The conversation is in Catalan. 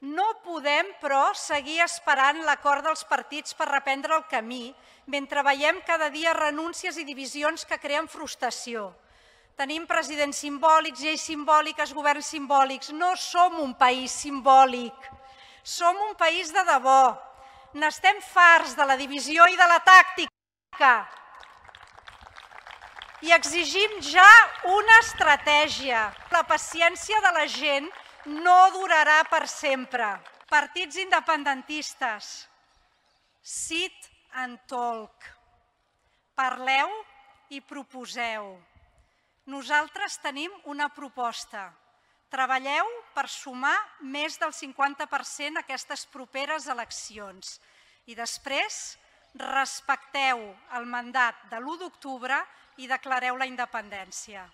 No podem, però, seguir esperant l'acord dels partits per reprendre el camí mentre veiem cada dia renúncies i divisions que creen frustració. Tenim presidents simbòlics, lleis simbòliques, governs simbòlics. No som un país simbòlic. Som un país de debò. N'estem farts de la divisió i de la tàctica. I exigim ja una estratègia. La paciència de la gent no durarà per sempre. Partits independentistes, sit en talk. Parleu i proposeu. Nosaltres tenim una proposta. Treballeu per sumar més del 50% a aquestes properes eleccions i després respecteu el mandat de l'1 d'octubre i declareu la independència.